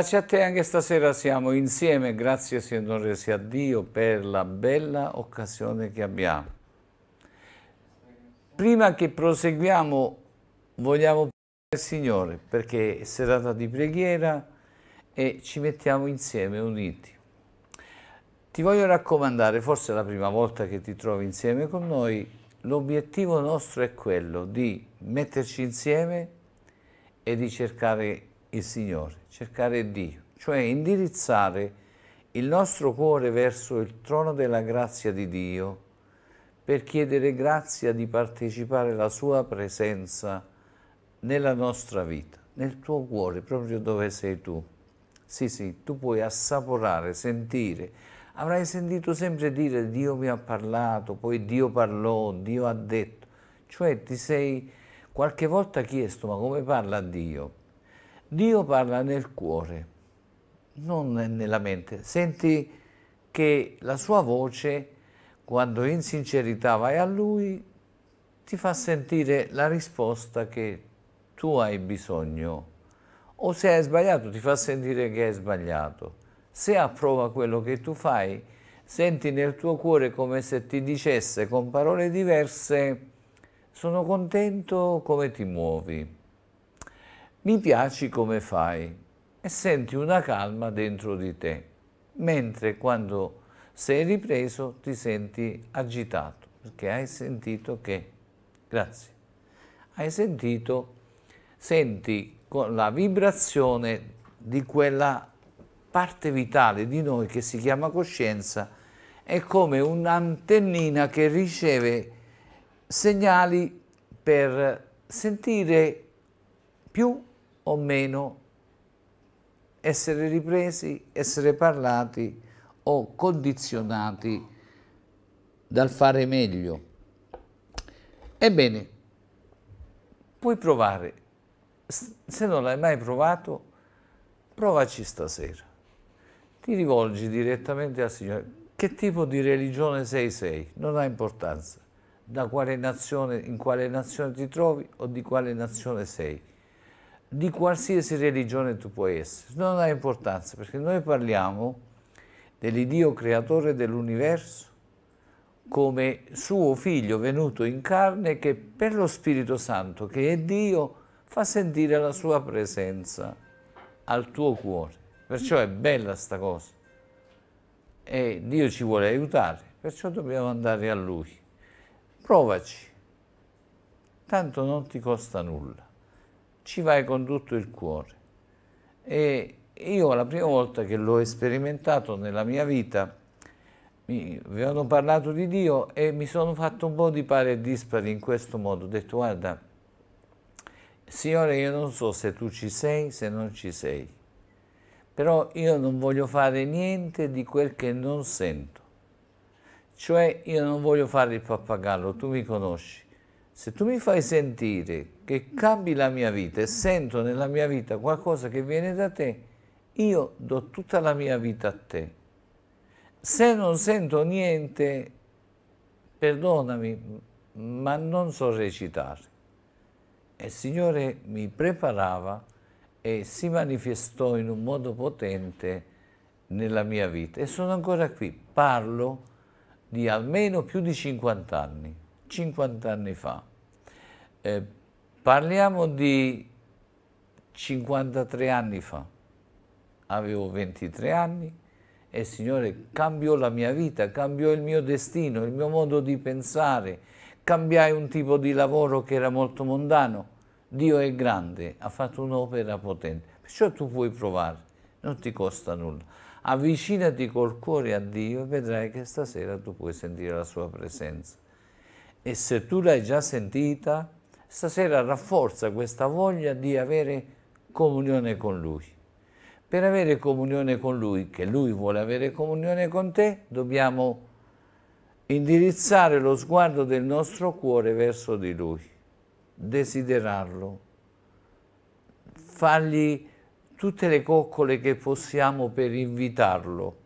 Grazie a te, anche stasera siamo insieme, grazie Signore sia Dio per la bella occasione che abbiamo. Prima che proseguiamo vogliamo pregare il Signore perché è serata di preghiera e ci mettiamo insieme uniti. Ti voglio raccomandare, forse è la prima volta che ti trovi insieme con noi, l'obiettivo nostro è quello di metterci insieme e di cercare il Signore cercare Dio, cioè indirizzare il nostro cuore verso il trono della grazia di Dio per chiedere grazia di partecipare alla sua presenza nella nostra vita, nel tuo cuore, proprio dove sei tu. Sì, sì, tu puoi assaporare, sentire. Avrai sentito sempre dire Dio mi ha parlato, poi Dio parlò, Dio ha detto. Cioè ti sei qualche volta chiesto ma come parla Dio? Dio parla nel cuore, non nella mente. Senti che la sua voce, quando in sincerità vai a Lui, ti fa sentire la risposta che tu hai bisogno. O se hai sbagliato, ti fa sentire che hai sbagliato. Se approva quello che tu fai, senti nel tuo cuore come se ti dicesse con parole diverse sono contento come ti muovi mi piaci come fai e senti una calma dentro di te, mentre quando sei ripreso ti senti agitato, perché hai sentito che, grazie, hai sentito, senti la vibrazione di quella parte vitale di noi che si chiama coscienza, è come un'antennina che riceve segnali per sentire più o meno essere ripresi, essere parlati o condizionati dal fare meglio. Ebbene, puoi provare, se non l'hai mai provato, provaci stasera. Ti rivolgi direttamente al Signore. Che tipo di religione sei sei? Non ha importanza. Da quale nazione, in quale nazione ti trovi o di quale nazione sei di qualsiasi religione tu puoi essere, non ha importanza perché noi parliamo dell'Iddio creatore dell'universo come suo figlio venuto in carne che per lo Spirito Santo che è Dio fa sentire la sua presenza al tuo cuore. Perciò è bella sta cosa e Dio ci vuole aiutare, perciò dobbiamo andare a Lui. Provaci, tanto non ti costa nulla ci vai con tutto il cuore. E io la prima volta che l'ho sperimentato nella mia vita, mi avevano parlato di Dio e mi sono fatto un po' di pari e dispari in questo modo. Ho detto, guarda, Signore, io non so se tu ci sei, se non ci sei, però io non voglio fare niente di quel che non sento. Cioè, io non voglio fare il pappagallo, tu mi conosci se tu mi fai sentire che cambi la mia vita e sento nella mia vita qualcosa che viene da te, io do tutta la mia vita a te. Se non sento niente, perdonami, ma non so recitare. E il Signore mi preparava e si manifestò in un modo potente nella mia vita e sono ancora qui. Parlo di almeno più di 50 anni, 50 anni fa. Eh, parliamo di 53 anni fa, avevo 23 anni e il Signore cambiò la mia vita, cambiò il mio destino, il mio modo di pensare, cambiai un tipo di lavoro che era molto mondano. Dio è grande, ha fatto un'opera potente, perciò tu puoi provare, non ti costa nulla. Avvicinati col cuore a Dio e vedrai che stasera tu puoi sentire la sua presenza. E se tu l'hai già sentita, stasera rafforza questa voglia di avere comunione con Lui. Per avere comunione con Lui, che Lui vuole avere comunione con te, dobbiamo indirizzare lo sguardo del nostro cuore verso di Lui, desiderarlo, fargli tutte le coccole che possiamo per invitarlo.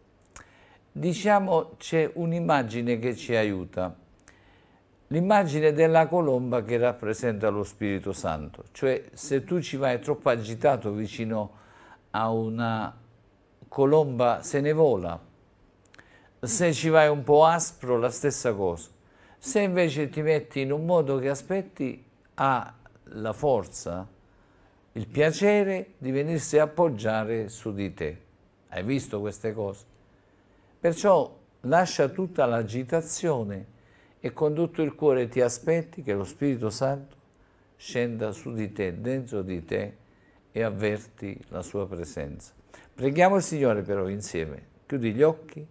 Diciamo c'è un'immagine che ci aiuta l'immagine della colomba che rappresenta lo Spirito Santo, cioè se tu ci vai troppo agitato vicino a una colomba se ne vola, se ci vai un po' aspro la stessa cosa, se invece ti metti in un modo che aspetti ha la forza, il piacere di venirsi a appoggiare su di te. Hai visto queste cose? Perciò lascia tutta l'agitazione e con tutto il cuore ti aspetti che lo Spirito Santo scenda su di te, dentro di te e avverti la sua presenza. Preghiamo il Signore però insieme, chiudi gli occhi,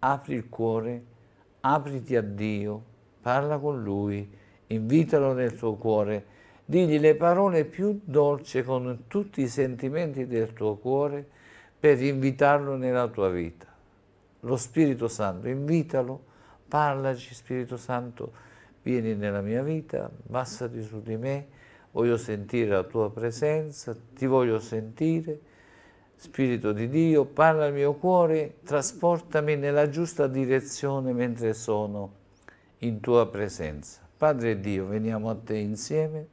apri il cuore, apriti a Dio, parla con Lui, invitalo nel tuo cuore, digli le parole più dolci con tutti i sentimenti del tuo cuore per invitarlo nella tua vita. Lo Spirito Santo, invitalo Parlaci Spirito Santo, vieni nella mia vita, massati su di me, voglio sentire la tua presenza, ti voglio sentire. Spirito di Dio, parla al mio cuore, trasportami nella giusta direzione mentre sono in tua presenza. Padre Dio, veniamo a te insieme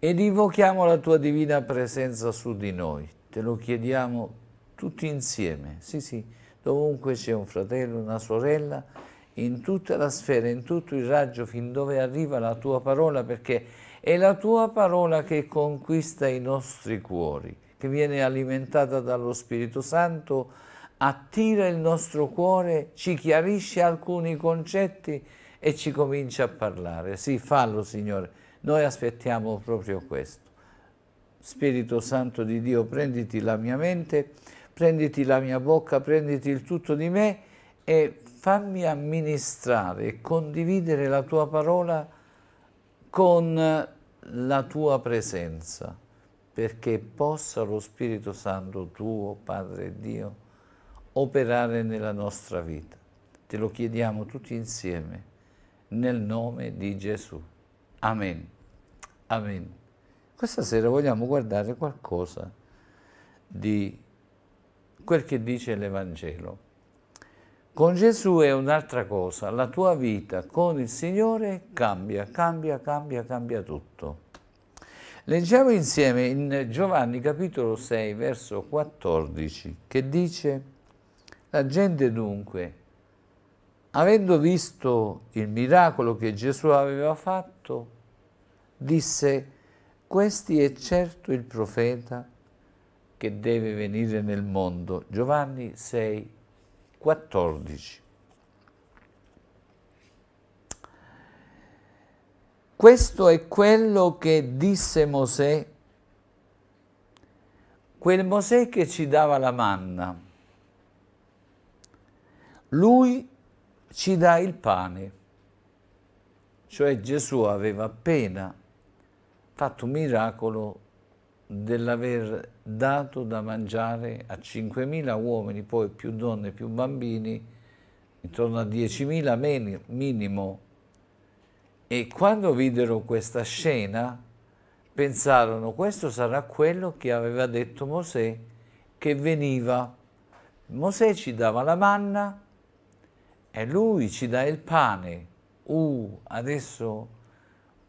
ed invochiamo la tua divina presenza su di noi. Te lo chiediamo tutti insieme. Sì, sì dovunque c'è un fratello, una sorella, in tutta la sfera, in tutto il raggio, fin dove arriva la tua parola, perché è la tua parola che conquista i nostri cuori, che viene alimentata dallo Spirito Santo, attira il nostro cuore, ci chiarisce alcuni concetti e ci comincia a parlare. Sì, fallo Signore, noi aspettiamo proprio questo. Spirito Santo di Dio, prenditi la mia mente, prenditi la mia bocca, prenditi il tutto di me e fammi amministrare e condividere la tua parola con la tua presenza, perché possa lo Spirito Santo tuo, Padre Dio, operare nella nostra vita. Te lo chiediamo tutti insieme, nel nome di Gesù. Amen. Amen. Questa sera vogliamo guardare qualcosa di quel che dice l'Evangelo. Con Gesù è un'altra cosa, la tua vita con il Signore cambia, cambia, cambia, cambia tutto. Leggiamo insieme in Giovanni capitolo 6, verso 14, che dice, la gente dunque, avendo visto il miracolo che Gesù aveva fatto, disse, questo è certo il profeta che deve venire nel mondo. Giovanni 6, 14. Questo è quello che disse Mosè, quel Mosè che ci dava la manna. Lui ci dà il pane, cioè Gesù aveva appena fatto un miracolo dell'aver dato da mangiare a 5.000 uomini, poi più donne, più bambini, intorno a 10.000 minimo. E quando videro questa scena, pensarono questo sarà quello che aveva detto Mosè che veniva. Mosè ci dava la manna e lui ci dà il pane. Uh, adesso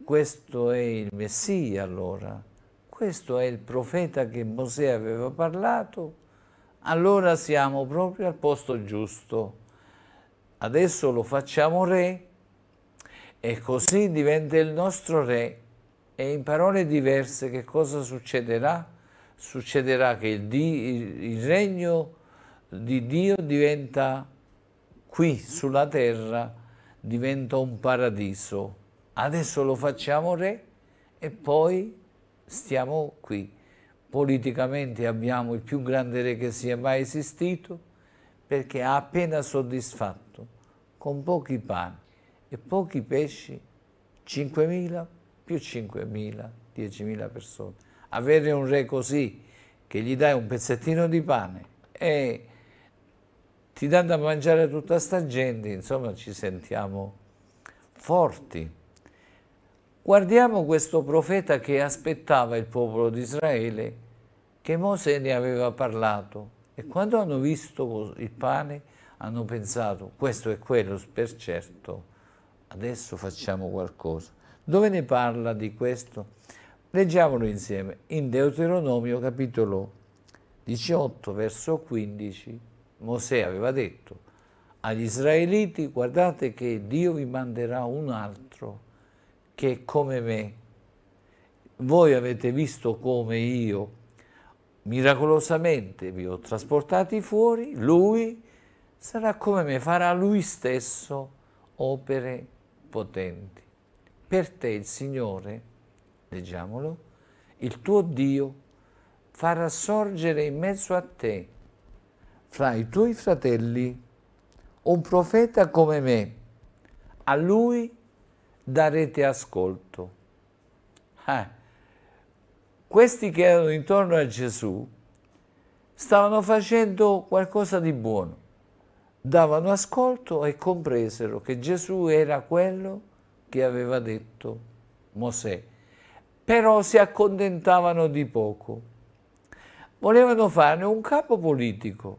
questo è il Messia allora questo è il profeta che Mosè aveva parlato, allora siamo proprio al posto giusto. Adesso lo facciamo re e così diventa il nostro re. E in parole diverse che cosa succederà? Succederà che il, di, il regno di Dio diventa qui sulla terra, diventa un paradiso. Adesso lo facciamo re e poi stiamo qui. Politicamente abbiamo il più grande re che sia mai esistito perché ha appena soddisfatto con pochi pani e pochi pesci 5.000 più 5.000, 10.000 persone. Avere un re così che gli dai un pezzettino di pane e ti danno da mangiare tutta sta gente, insomma ci sentiamo forti. Guardiamo questo profeta che aspettava il popolo di Israele, che Mosè ne aveva parlato. E quando hanno visto il pane, hanno pensato, questo è quello per certo, adesso facciamo qualcosa. Dove ne parla di questo? Leggiamolo insieme, in Deuteronomio capitolo 18, verso 15, Mosè aveva detto agli israeliti, guardate che Dio vi manderà un altro che è come me. Voi avete visto come io miracolosamente vi ho trasportati fuori, lui sarà come me, farà lui stesso opere potenti. Per te il Signore, leggiamolo, il tuo Dio farà sorgere in mezzo a te, fra i tuoi fratelli, un profeta come me. A lui darete ascolto. Eh. Questi che erano intorno a Gesù stavano facendo qualcosa di buono, davano ascolto e compresero che Gesù era quello che aveva detto Mosè, però si accontentavano di poco. Volevano farne un capo politico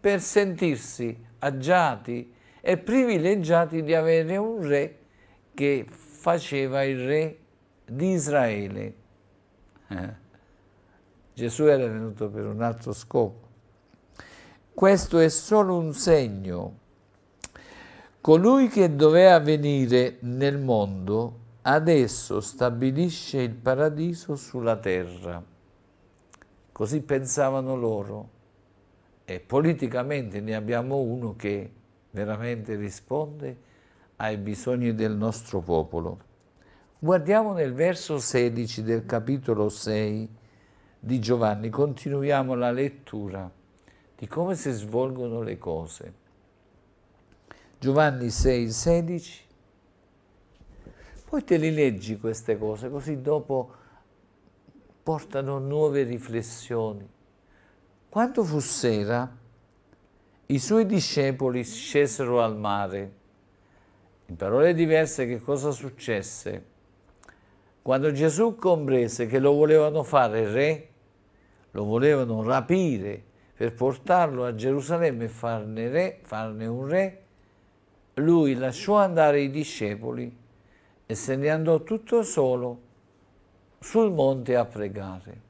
per sentirsi agiati e privilegiati di avere un re che faceva il re di Israele. Eh. Gesù era venuto per un altro scopo. Questo è solo un segno. Colui che doveva venire nel mondo adesso stabilisce il paradiso sulla terra. Così pensavano loro. E politicamente ne abbiamo uno che veramente risponde ai bisogni del nostro popolo. Guardiamo nel verso 16 del capitolo 6 di Giovanni, continuiamo la lettura di come si svolgono le cose. Giovanni 6, 16. Poi te li leggi queste cose, così dopo portano nuove riflessioni. Quando fu sera, i suoi discepoli scesero al mare in parole diverse che cosa successe? Quando Gesù comprese che lo volevano fare re, lo volevano rapire per portarlo a Gerusalemme e farne, re, farne un re, lui lasciò andare i discepoli e se ne andò tutto solo sul monte a pregare.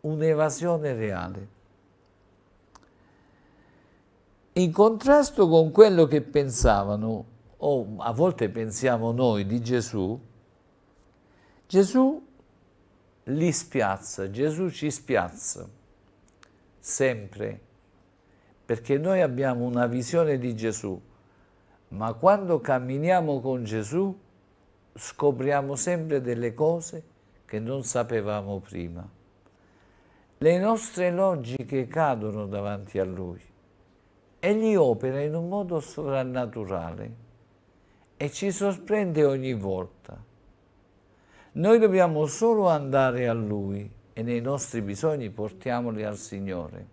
Un'evasione reale in contrasto con quello che pensavano, o a volte pensiamo noi, di Gesù, Gesù li spiazza, Gesù ci spiazza, sempre, perché noi abbiamo una visione di Gesù, ma quando camminiamo con Gesù scopriamo sempre delle cose che non sapevamo prima. Le nostre logiche cadono davanti a Lui. Egli opera in un modo sovrannaturale e ci sorprende ogni volta. Noi dobbiamo solo andare a Lui e nei nostri bisogni portiamoli al Signore,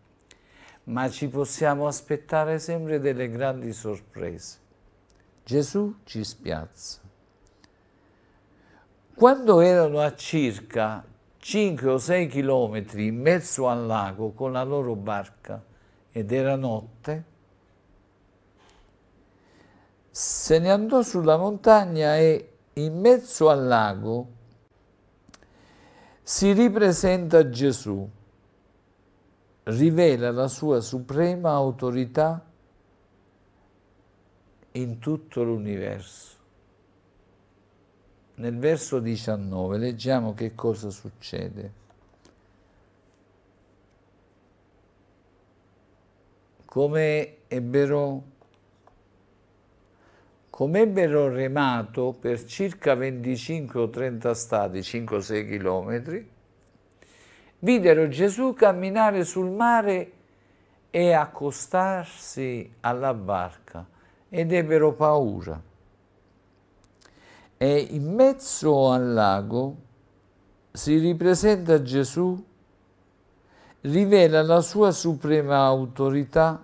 ma ci possiamo aspettare sempre delle grandi sorprese. Gesù ci spiazza. Quando erano a circa 5 o 6 chilometri in mezzo al lago con la loro barca ed era notte, se ne andò sulla montagna e in mezzo al lago si ripresenta Gesù, rivela la sua suprema autorità in tutto l'universo. Nel verso 19 leggiamo che cosa succede. Come ebbero com'ebbero remato per circa 25 o 30 stadi, 5-6 chilometri, videro Gesù camminare sul mare e accostarsi alla barca ed ebbero paura. E in mezzo al lago si ripresenta Gesù, rivela la sua suprema autorità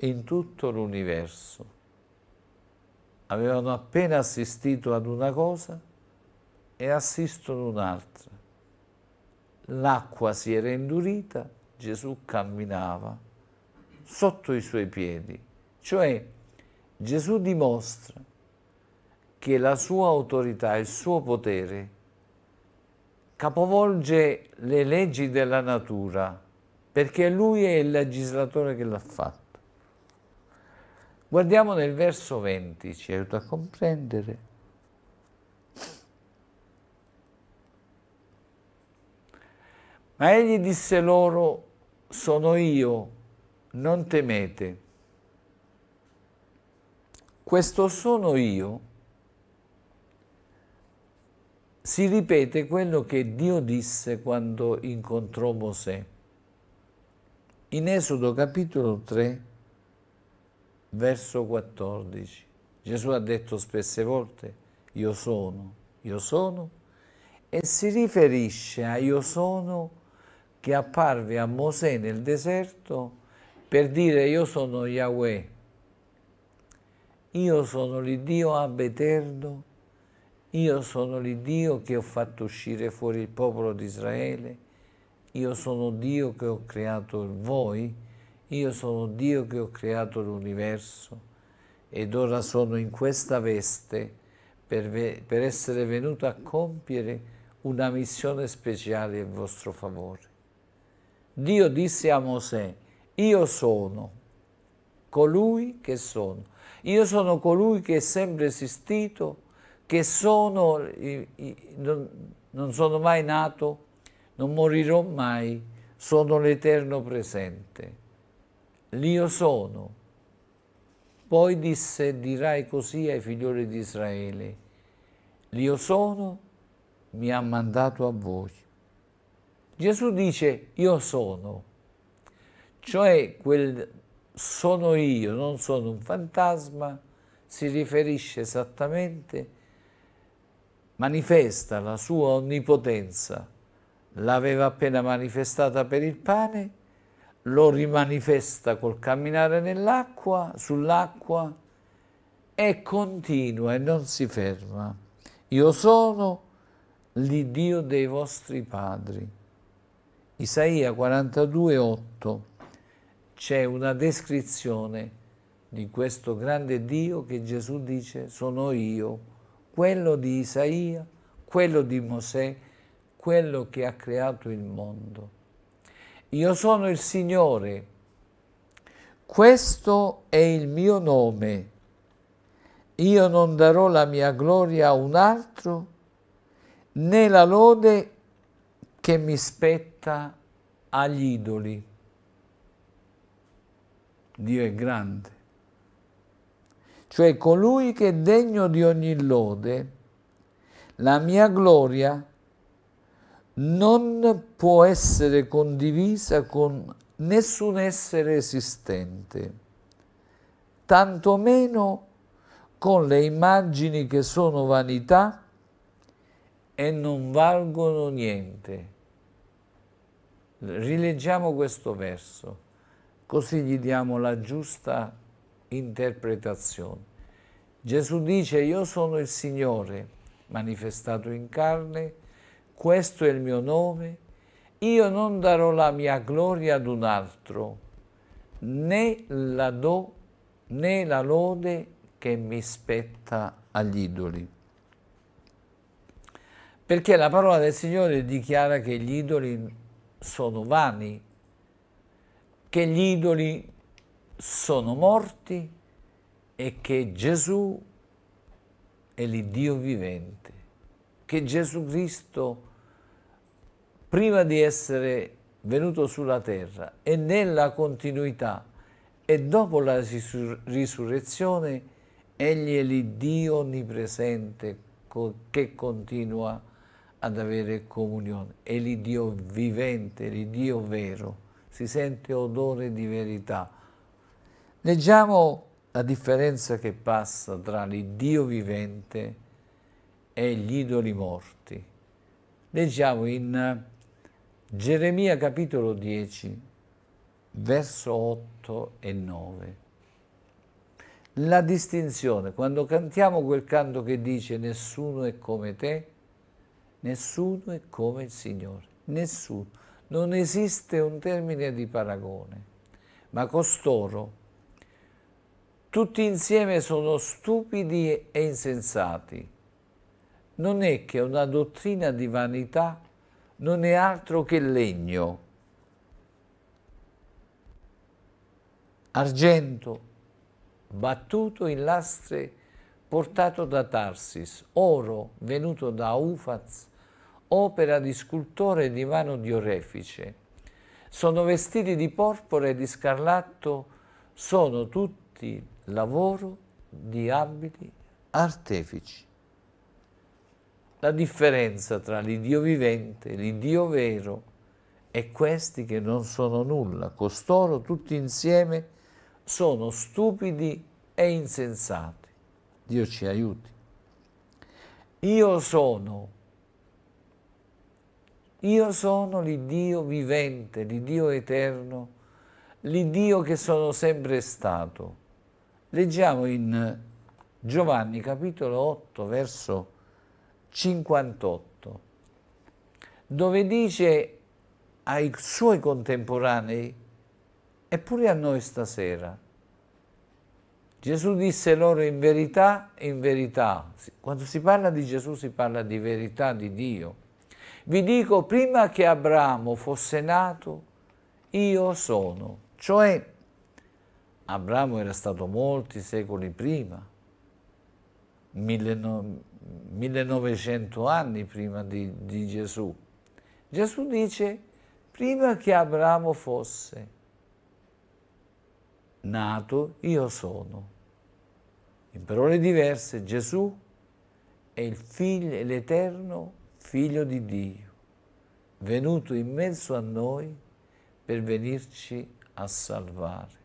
in tutto l'universo avevano appena assistito ad una cosa e assistono un'altra. L'acqua si era indurita, Gesù camminava sotto i suoi piedi, cioè Gesù dimostra che la sua autorità, il suo potere, capovolge le leggi della natura, perché lui è il legislatore che l'ha fatto. Guardiamo nel verso 20, ci aiuta a comprendere. Ma egli disse loro, sono io, non temete. Questo sono io si ripete quello che Dio disse quando incontrò Mosè. In Esodo capitolo 3 verso 14. Gesù ha detto spesse volte, io sono, io sono, e si riferisce a io sono che apparve a Mosè nel deserto per dire io sono Yahweh, io sono l'Iddio ab eterno, io sono l'Iddio che ho fatto uscire fuori il popolo di Israele, io sono Dio che ho creato voi, io sono Dio che ho creato l'universo ed ora sono in questa veste per, ve per essere venuto a compiere una missione speciale in vostro favore. Dio disse a Mosè, io sono colui che sono, io sono colui che è sempre esistito, che sono, non sono mai nato, non morirò mai, sono l'eterno presente l'Io sono. Poi disse, dirai così ai figlioli di Israele, l'Io sono mi ha mandato a voi. Gesù dice, io sono, cioè quel sono io, non sono un fantasma, si riferisce esattamente, manifesta la sua onnipotenza, l'aveva appena manifestata per il pane, lo rimanifesta col camminare nell'acqua, sull'acqua e continua e non si ferma. Io sono l'Iddio dei vostri padri. Isaia 42, 8 c'è una descrizione di questo grande Dio che Gesù dice sono io, quello di Isaia, quello di Mosè, quello che ha creato il mondo io sono il Signore, questo è il mio nome, io non darò la mia gloria a un altro, né la lode che mi spetta agli idoli. Dio è grande, cioè colui che è degno di ogni lode, la mia gloria è non può essere condivisa con nessun essere esistente, tantomeno con le immagini che sono vanità e non valgono niente. Rileggiamo questo verso, così gli diamo la giusta interpretazione. Gesù dice, io sono il Signore manifestato in carne, questo è il mio nome, io non darò la mia gloria ad un altro, né la do né la lode che mi spetta agli idoli. Perché la parola del Signore dichiara che gli idoli sono vani, che gli idoli sono morti e che Gesù è l'Iddio vivente, che Gesù Cristo è prima di essere venuto sulla terra e nella continuità e dopo la risur risurrezione, egli è l'Iddio onnipresente che continua ad avere comunione, è l'Iddio vivente, l'Iddio vero, si sente odore di verità. Leggiamo la differenza che passa tra l'Iddio vivente e gli idoli morti. Leggiamo in Geremia capitolo 10, verso 8 e 9. La distinzione, quando cantiamo quel canto che dice nessuno è come te, nessuno è come il Signore, nessuno. Non esiste un termine di paragone, ma costoro tutti insieme sono stupidi e insensati. Non è che una dottrina di vanità non è altro che legno, argento, battuto in lastre portato da Tarsis, oro venuto da Ufaz, opera di scultore di mano di orefice. Sono vestiti di porpora e di scarlatto, sono tutti lavoro di abili artefici la differenza tra l'Iddio vivente, l'Iddio vero e questi che non sono nulla. Costoro tutti insieme sono stupidi e insensati. Dio ci aiuti. Io sono, io sono l'Iddio vivente, l'Iddio eterno, l'Iddio che sono sempre stato. Leggiamo in Giovanni capitolo 8 verso 58, dove dice ai suoi contemporanei, eppure a noi stasera, Gesù disse loro in verità, in verità. Quando si parla di Gesù si parla di verità di Dio. Vi dico, prima che Abramo fosse nato, io sono. Cioè, Abramo era stato molti secoli prima, 1900 1900 anni prima di, di Gesù. Gesù dice, prima che Abramo fosse nato, io sono. In parole diverse, Gesù è il figlio, l'eterno figlio di Dio, venuto in mezzo a noi per venirci a salvare.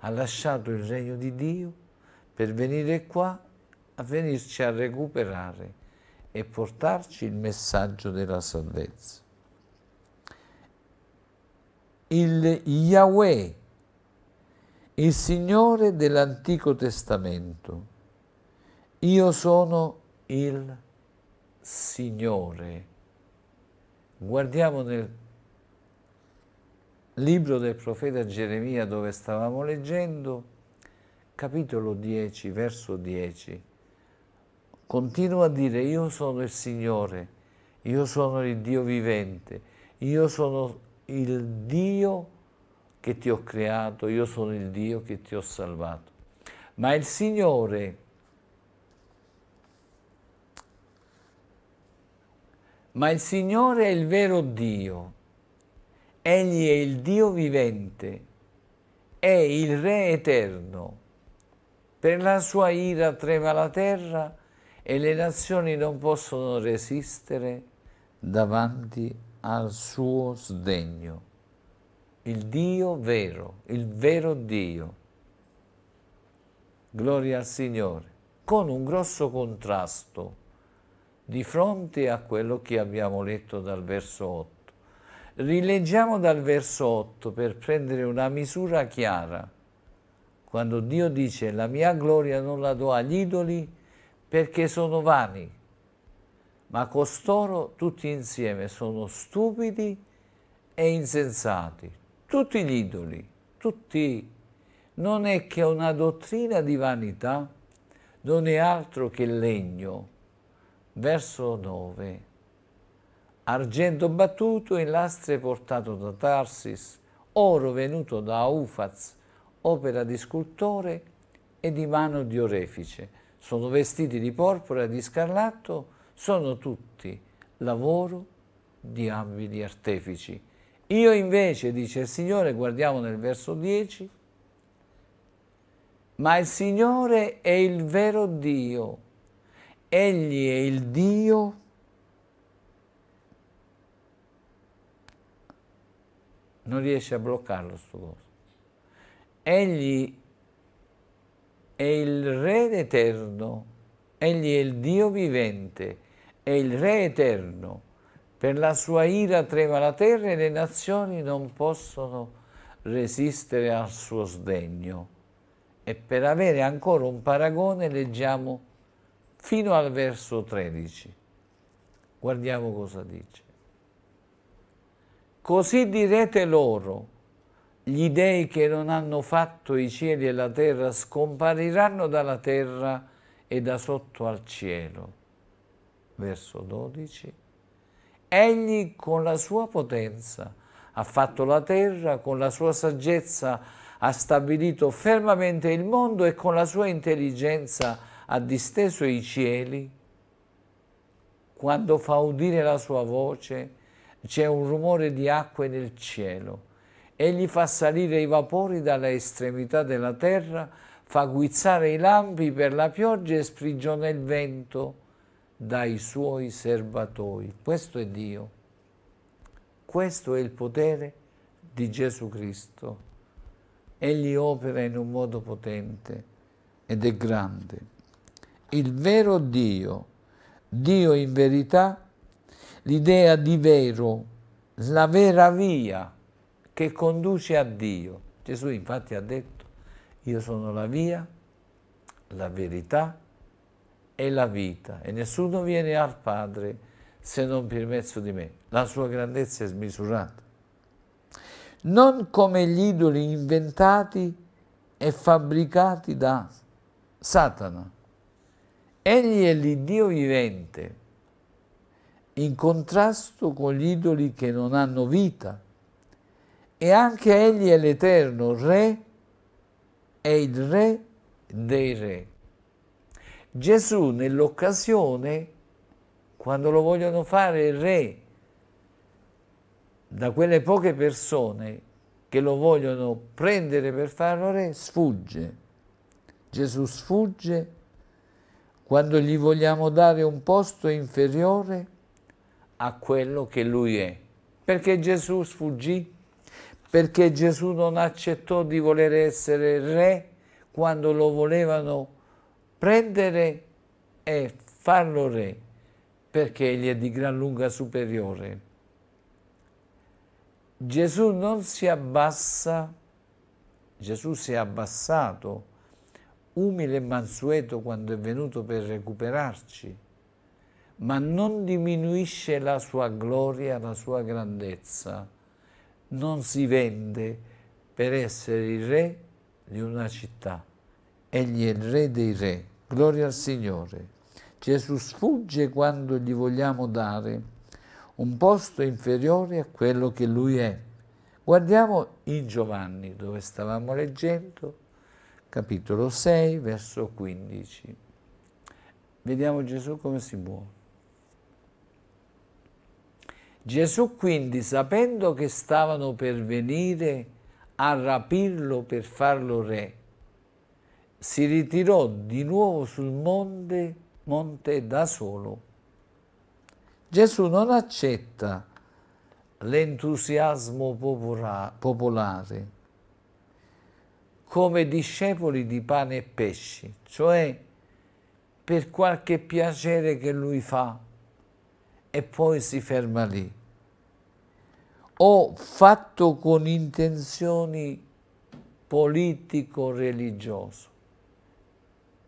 Ha lasciato il regno di Dio per venire qua a venirci a recuperare e portarci il messaggio della salvezza. Il Yahweh, il Signore dell'Antico Testamento, io sono il Signore. Guardiamo nel libro del profeta Geremia dove stavamo leggendo, capitolo 10, verso 10. Continua a dire io sono il Signore, io sono il Dio vivente, io sono il Dio che ti ho creato, io sono il Dio che ti ho salvato. Ma il Signore, ma il Signore è il vero Dio, Egli è il Dio vivente, è il Re eterno. Per la sua ira trema la terra e le nazioni non possono resistere davanti al suo sdegno. Il Dio vero, il vero Dio. Gloria al Signore, con un grosso contrasto di fronte a quello che abbiamo letto dal verso 8. Rileggiamo dal verso 8 per prendere una misura chiara. Quando Dio dice la mia gloria non la do agli idoli, perché sono vani, ma costoro tutti insieme sono stupidi e insensati, tutti gli idoli, tutti. Non è che una dottrina di vanità non è altro che legno. Verso 9. Argento battuto in lastre portato da Tarsis, oro venuto da Ufaz, opera di scultore e di mano di orefice sono vestiti di porpora e di scarlatto, sono tutti lavoro di abili artefici. Io invece, dice il Signore, guardiamo nel verso 10, ma il Signore è il vero Dio, Egli è il Dio non riesce a bloccarlo sto coso. Egli è il Re eterno, egli è il Dio vivente, è il Re eterno. Per la sua ira trema la terra e le nazioni non possono resistere al suo sdegno. E per avere ancora un paragone leggiamo fino al verso 13. Guardiamo cosa dice. Così direte loro, gli dei che non hanno fatto i cieli e la terra scompariranno dalla terra e da sotto al cielo. Verso 12. Egli con la sua potenza ha fatto la terra, con la sua saggezza ha stabilito fermamente il mondo e con la sua intelligenza ha disteso i cieli. Quando fa udire la sua voce c'è un rumore di acque nel cielo Egli fa salire i vapori dalle estremità della terra, fa guizzare i lampi per la pioggia e sprigiona il vento dai suoi serbatoi. Questo è Dio. Questo è il potere di Gesù Cristo. Egli opera in un modo potente ed è grande. Il vero Dio, Dio in verità, l'idea di vero, la vera via, che conduce a Dio. Gesù infatti ha detto, io sono la via, la verità e la vita e nessuno viene al Padre se non per mezzo di me. La sua grandezza è smisurata. Non come gli idoli inventati e fabbricati da Satana. Egli è l'Iddio vivente, in contrasto con gli idoli che non hanno vita e anche egli è l'Eterno Re, è il Re dei Re. Gesù nell'occasione, quando lo vogliono fare Re, da quelle poche persone che lo vogliono prendere per farlo Re, sfugge. Gesù sfugge quando gli vogliamo dare un posto inferiore a quello che lui è. Perché Gesù sfuggì? perché Gesù non accettò di voler essere re quando lo volevano prendere e farlo re, perché egli è di gran lunga superiore. Gesù non si abbassa, Gesù si è abbassato, umile e mansueto quando è venuto per recuperarci, ma non diminuisce la sua gloria, la sua grandezza non si vende per essere il re di una città. Egli è il re dei re. Gloria al Signore. Gesù sfugge quando gli vogliamo dare un posto inferiore a quello che lui è. Guardiamo in Giovanni, dove stavamo leggendo, capitolo 6, verso 15. Vediamo Gesù come si muove. Gesù quindi, sapendo che stavano per venire a rapirlo per farlo re, si ritirò di nuovo sul monte, monte da solo. Gesù non accetta l'entusiasmo popolare come discepoli di pane e pesci, cioè per qualche piacere che lui fa e poi si ferma lì. O fatto con intenzioni politico-religioso.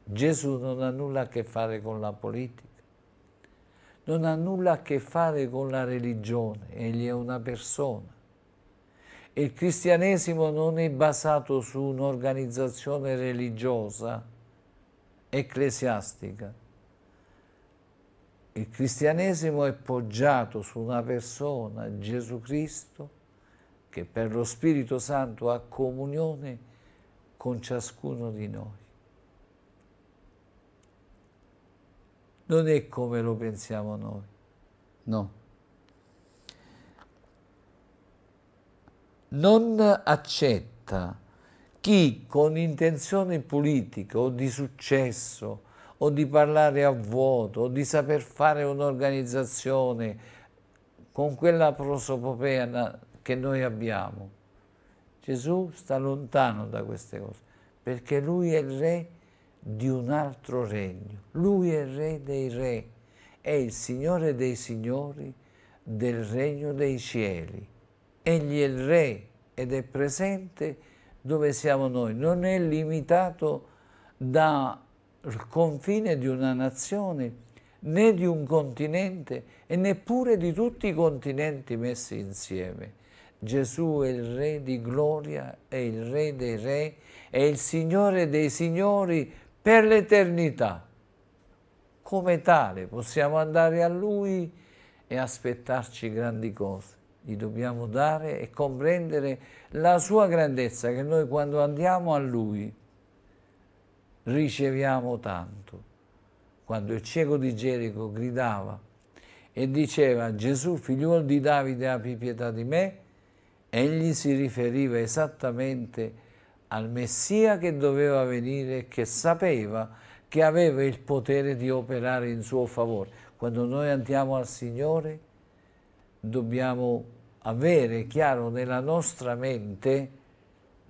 Gesù non ha nulla a che fare con la politica, non ha nulla a che fare con la religione, egli è una persona. Il cristianesimo non è basato su un'organizzazione religiosa, ecclesiastica, il cristianesimo è poggiato su una persona, Gesù Cristo, che per lo Spirito Santo ha comunione con ciascuno di noi. Non è come lo pensiamo noi, no. Non accetta chi con intenzione politica o di successo o di parlare a vuoto o di saper fare un'organizzazione con quella prosopopea che noi abbiamo. Gesù sta lontano da queste cose perché lui è il re di un altro regno. Lui è il re dei re, è il signore dei signori del regno dei cieli. Egli è il re ed è presente dove siamo noi, non è limitato da il confine di una nazione, né di un continente e neppure di tutti i continenti messi insieme. Gesù è il Re di gloria, è il Re dei Re, è il Signore dei Signori per l'eternità. Come tale possiamo andare a Lui e aspettarci grandi cose. Gli dobbiamo dare e comprendere la sua grandezza che noi quando andiamo a Lui riceviamo tanto. Quando il cieco di Gerico gridava e diceva Gesù figliuolo di Davide abbi pietà di me, egli si riferiva esattamente al Messia che doveva venire e che sapeva che aveva il potere di operare in suo favore. Quando noi andiamo al Signore dobbiamo avere chiaro nella nostra mente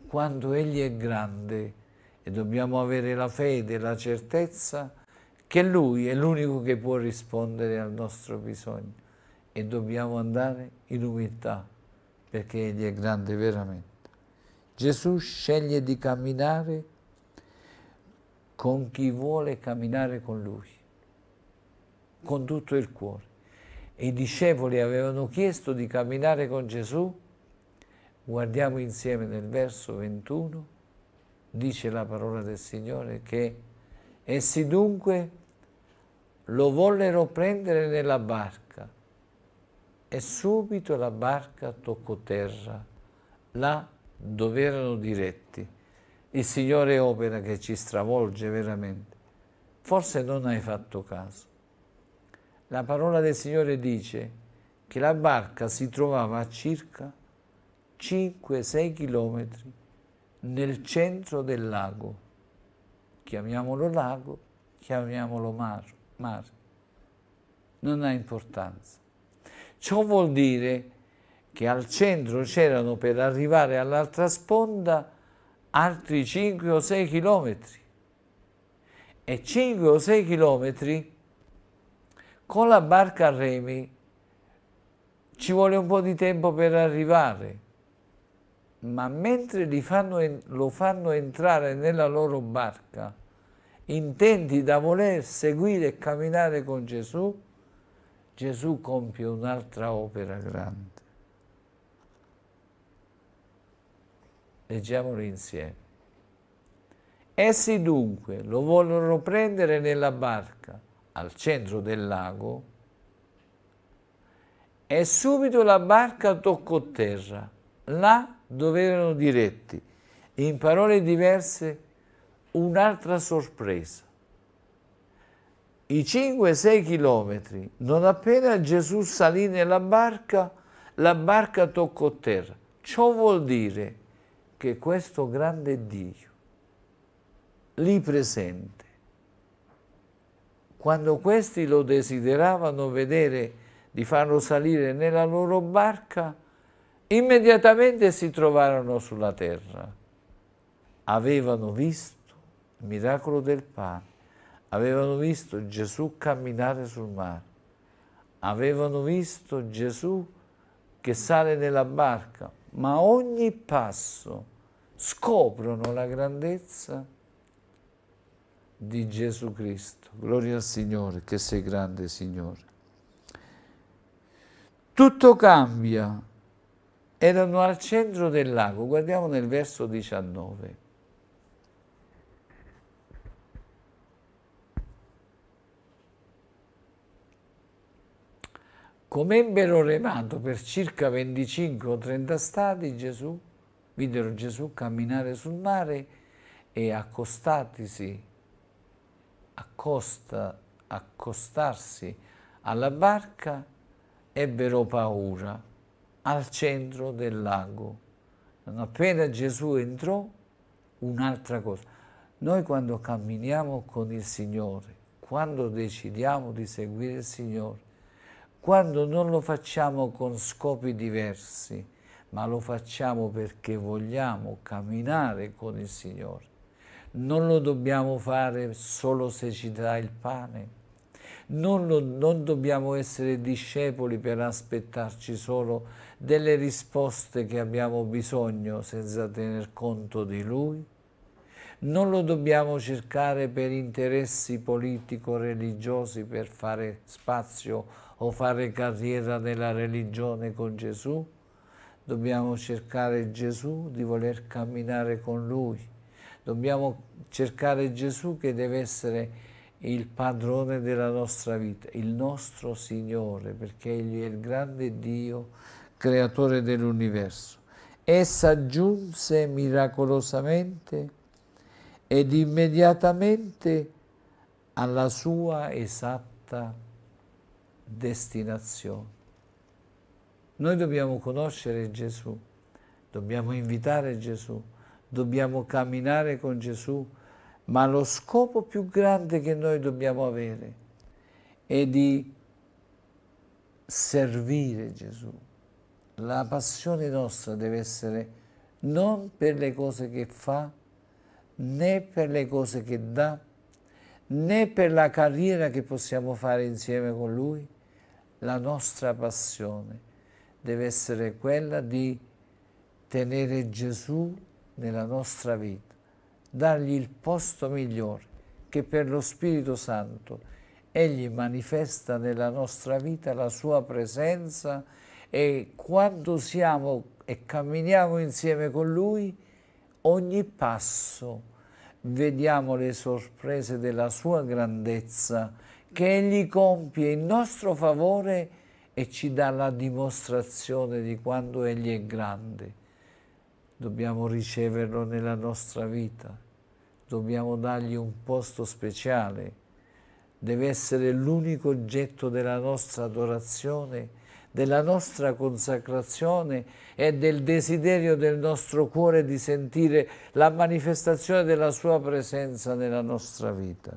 quanto Egli è grande, e dobbiamo avere la fede, la certezza che Lui è l'unico che può rispondere al nostro bisogno e dobbiamo andare in umiltà perché Egli è grande veramente. Gesù sceglie di camminare con chi vuole camminare con Lui, con tutto il cuore. E i discepoli avevano chiesto di camminare con Gesù, guardiamo insieme nel verso 21, dice la parola del Signore, che essi dunque lo vollero prendere nella barca e subito la barca toccò terra, là dove erano diretti. Il Signore opera che ci stravolge veramente. Forse non hai fatto caso. La parola del Signore dice che la barca si trovava a circa 5-6 chilometri nel centro del lago. Chiamiamolo lago, chiamiamolo mare, mare. Non ha importanza. Ciò vuol dire che al centro c'erano per arrivare all'altra sponda altri 5 o 6 chilometri. E 5 o 6 chilometri con la barca a remi ci vuole un po' di tempo per arrivare ma mentre fanno, lo fanno entrare nella loro barca, intenti da voler seguire e camminare con Gesù, Gesù compie un'altra opera grande. Leggiamolo insieme. Essi dunque lo vogliono prendere nella barca al centro del lago e subito la barca toccò terra. Là dove erano diretti, in parole diverse, un'altra sorpresa. I 5-6 chilometri, non appena Gesù salì nella barca, la barca toccò terra. Ciò vuol dire che questo grande Dio, lì presente, quando questi lo desideravano vedere di farlo salire nella loro barca, Immediatamente si trovarono sulla terra. Avevano visto il miracolo del pane, avevano visto Gesù camminare sul mare, avevano visto Gesù che sale nella barca, ma ogni passo scoprono la grandezza di Gesù Cristo. Gloria al Signore, che sei grande Signore. Tutto cambia erano al centro del lago. Guardiamo nel verso 19. Come ebbero remato per circa 25 o 30 stadi, Gesù, videro Gesù camminare sul mare e accostatisi, accosta, accostarsi alla barca, ebbero paura al centro del lago. Appena Gesù entrò, un'altra cosa. Noi quando camminiamo con il Signore, quando decidiamo di seguire il Signore, quando non lo facciamo con scopi diversi, ma lo facciamo perché vogliamo camminare con il Signore. Non lo dobbiamo fare solo se ci dà il pane, non, non dobbiamo essere discepoli per aspettarci solo delle risposte che abbiamo bisogno senza tener conto di Lui? Non lo dobbiamo cercare per interessi politico-religiosi, per fare spazio o fare carriera nella religione con Gesù? Dobbiamo cercare Gesù di voler camminare con Lui. Dobbiamo cercare Gesù che deve essere il padrone della nostra vita, il nostro Signore, perché Egli è il grande Dio, creatore dell'universo. Essa giunse miracolosamente ed immediatamente alla sua esatta destinazione. Noi dobbiamo conoscere Gesù, dobbiamo invitare Gesù, dobbiamo camminare con Gesù, ma lo scopo più grande che noi dobbiamo avere è di servire Gesù. La passione nostra deve essere non per le cose che fa, né per le cose che dà, né per la carriera che possiamo fare insieme con Lui. La nostra passione deve essere quella di tenere Gesù nella nostra vita dargli il posto migliore che per lo Spirito Santo Egli manifesta nella nostra vita la sua presenza e quando siamo e camminiamo insieme con Lui, ogni passo vediamo le sorprese della sua grandezza che Egli compie in nostro favore e ci dà la dimostrazione di quanto Egli è grande. Dobbiamo riceverlo nella nostra vita dobbiamo dargli un posto speciale, deve essere l'unico oggetto della nostra adorazione, della nostra consacrazione e del desiderio del nostro cuore di sentire la manifestazione della sua presenza nella nostra vita.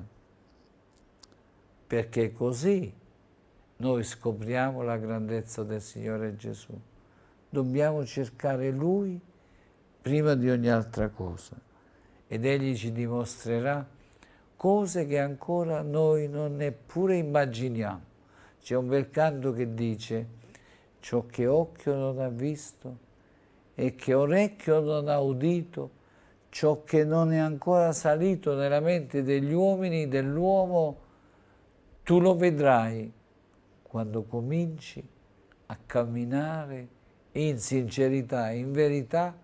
Perché così noi scopriamo la grandezza del Signore Gesù. Dobbiamo cercare Lui prima di ogni altra cosa ed egli ci dimostrerà cose che ancora noi non neppure immaginiamo. C'è un bel canto che dice ciò che occhio non ha visto e che orecchio non ha udito, ciò che non è ancora salito nella mente degli uomini, dell'uomo, tu lo vedrai quando cominci a camminare in sincerità, in verità,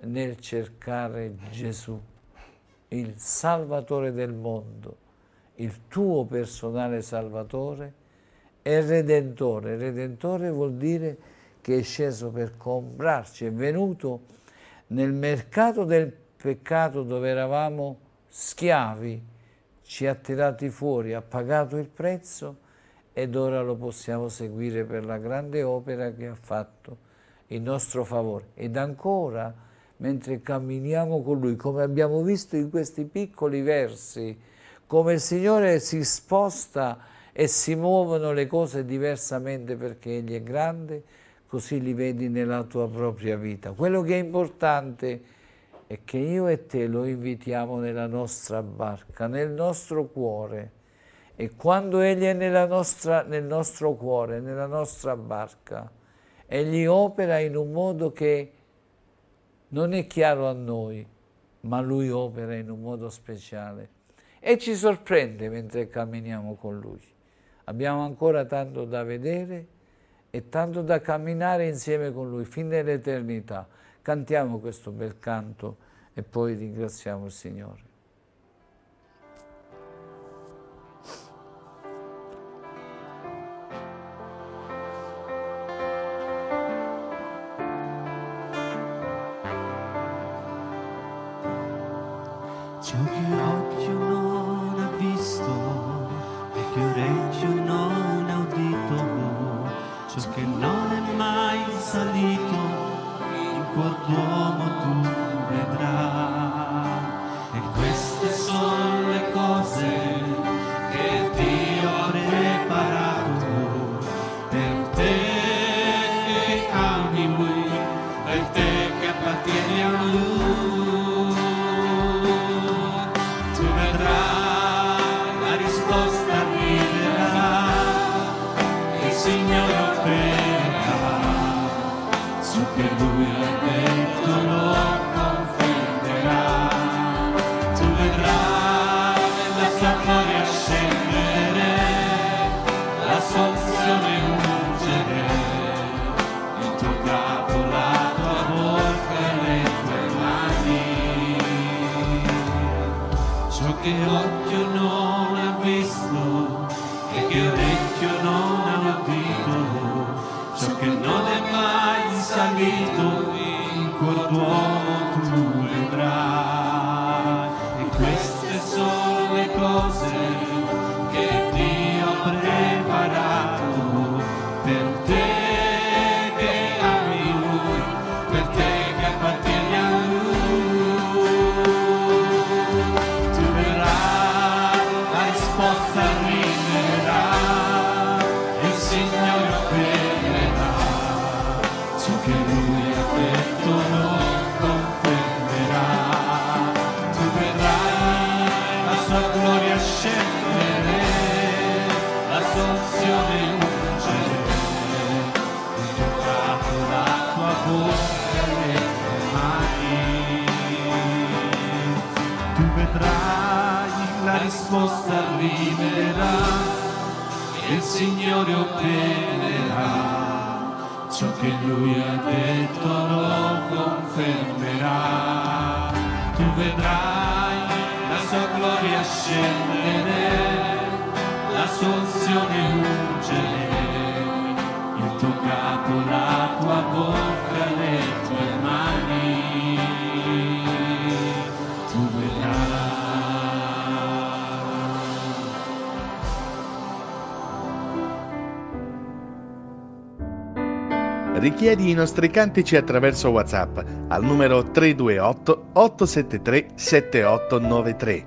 nel cercare Gesù il Salvatore del mondo, il tuo personale Salvatore e Redentore. Redentore vuol dire che è sceso per comprarci, è venuto nel mercato del peccato dove eravamo schiavi, ci ha tirati fuori, ha pagato il prezzo ed ora lo possiamo seguire per la grande opera che ha fatto in nostro favore. Ed ancora mentre camminiamo con Lui, come abbiamo visto in questi piccoli versi, come il Signore si sposta e si muovono le cose diversamente perché Egli è grande, così li vedi nella tua propria vita. Quello che è importante è che io e te lo invitiamo nella nostra barca, nel nostro cuore. E quando Egli è nostra, nel nostro cuore, nella nostra barca, Egli opera in un modo che non è chiaro a noi, ma lui opera in un modo speciale e ci sorprende mentre camminiamo con lui. Abbiamo ancora tanto da vedere e tanto da camminare insieme con lui fin nell'eternità. Cantiamo questo bel canto e poi ringraziamo il Signore. you're losing. risposta arriverà e il Signore otterrà ciò che Lui ha detto lo confermerà tu vedrai la sua gloria scendere la sua unzione ungere il tuo capo là tua bocca le tue mani tu vedrai richiedi i nostri cantici attraverso whatsapp al numero 328 873 7893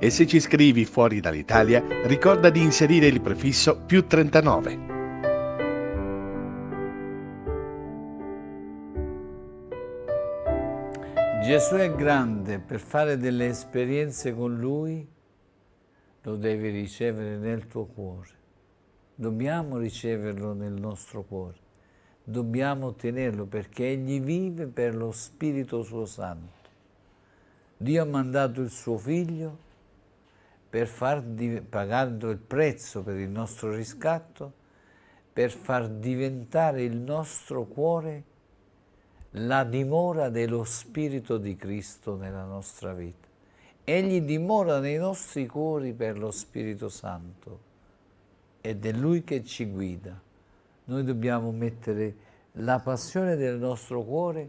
e se ci scrivi fuori dall'Italia ricorda di inserire il prefisso più 39 Gesù è grande, per fare delle esperienze con Lui lo devi ricevere nel tuo cuore. Dobbiamo riceverlo nel nostro cuore, dobbiamo tenerlo perché Egli vive per lo Spirito suo Santo. Dio ha mandato il suo Figlio per far, pagando il prezzo per il nostro riscatto, per far diventare il nostro cuore la dimora dello Spirito di Cristo nella nostra vita. Egli dimora nei nostri cuori per lo Spirito Santo ed è Lui che ci guida. Noi dobbiamo mettere la passione del nostro cuore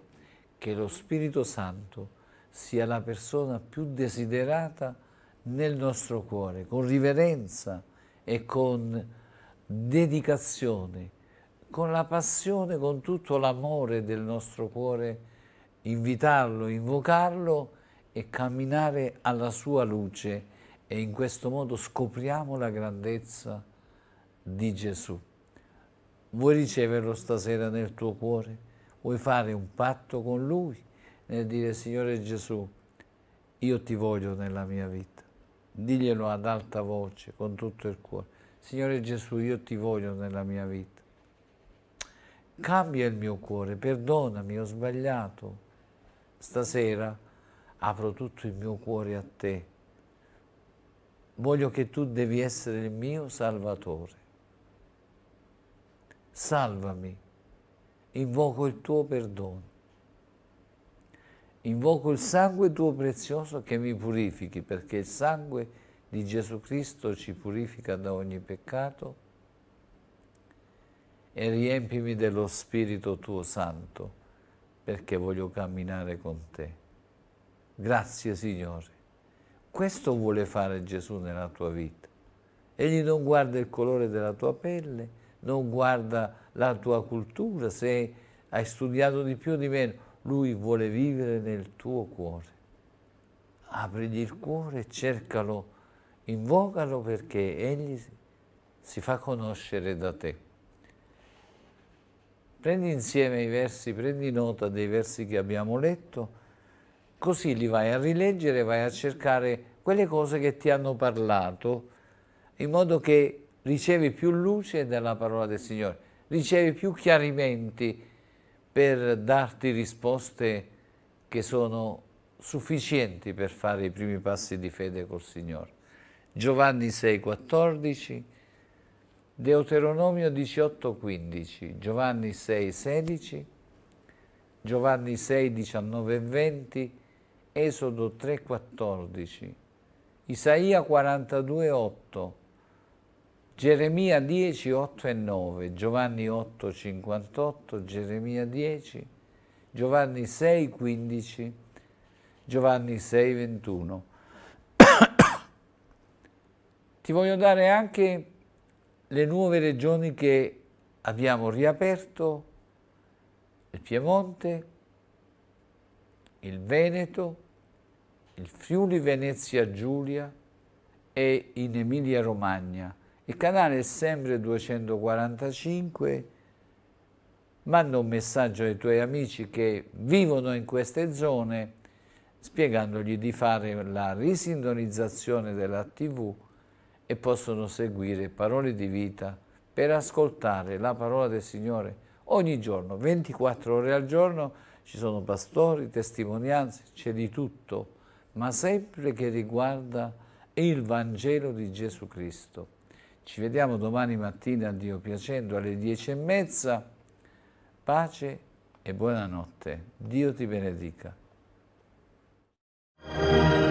che lo Spirito Santo sia la persona più desiderata nel nostro cuore, con riverenza e con dedicazione con la passione, con tutto l'amore del nostro cuore, invitarlo, invocarlo e camminare alla sua luce e in questo modo scopriamo la grandezza di Gesù. Vuoi riceverlo stasera nel tuo cuore? Vuoi fare un patto con Lui nel dire Signore Gesù, io ti voglio nella mia vita. Diglielo ad alta voce, con tutto il cuore. Signore Gesù, io ti voglio nella mia vita cambia il mio cuore, perdonami, ho sbagliato. Stasera apro tutto il mio cuore a te. Voglio che tu devi essere il mio salvatore. Salvami, invoco il tuo perdono. Invoco il sangue tuo prezioso che mi purifichi, perché il sangue di Gesù Cristo ci purifica da ogni peccato e riempimi dello Spirito tuo Santo, perché voglio camminare con te. Grazie Signore. Questo vuole fare Gesù nella tua vita. Egli non guarda il colore della tua pelle, non guarda la tua cultura, se hai studiato di più o di meno. Lui vuole vivere nel tuo cuore. Aprigli il cuore, cercalo, invocalo perché Egli si fa conoscere da te. Prendi insieme i versi, prendi nota dei versi che abbiamo letto, così li vai a rileggere, vai a cercare quelle cose che ti hanno parlato, in modo che ricevi più luce dalla parola del Signore, ricevi più chiarimenti per darti risposte che sono sufficienti per fare i primi passi di fede col Signore. Giovanni 6,14 Deuteronomio 18,15, Giovanni 6,16, Giovanni 6, 19 e 20, Esodo 3,14, Isaia 42,8, Geremia 10, 8 e 9, Giovanni 8, 58, Geremia 10, Giovanni 6, 15, Giovanni 6, 21. Ti voglio dare anche le nuove regioni che abbiamo riaperto, il Piemonte, il Veneto, il Friuli Venezia Giulia e in Emilia Romagna. Il canale è sempre 245. Manda un messaggio ai tuoi amici che vivono in queste zone spiegandogli di fare la risintonizzazione della TV e possono seguire parole di vita per ascoltare la parola del Signore ogni giorno, 24 ore al giorno, ci sono pastori, testimonianze, c'è di tutto, ma sempre che riguarda il Vangelo di Gesù Cristo. Ci vediamo domani mattina, Dio piacendo, alle dieci e mezza. Pace e buonanotte. Dio ti benedica.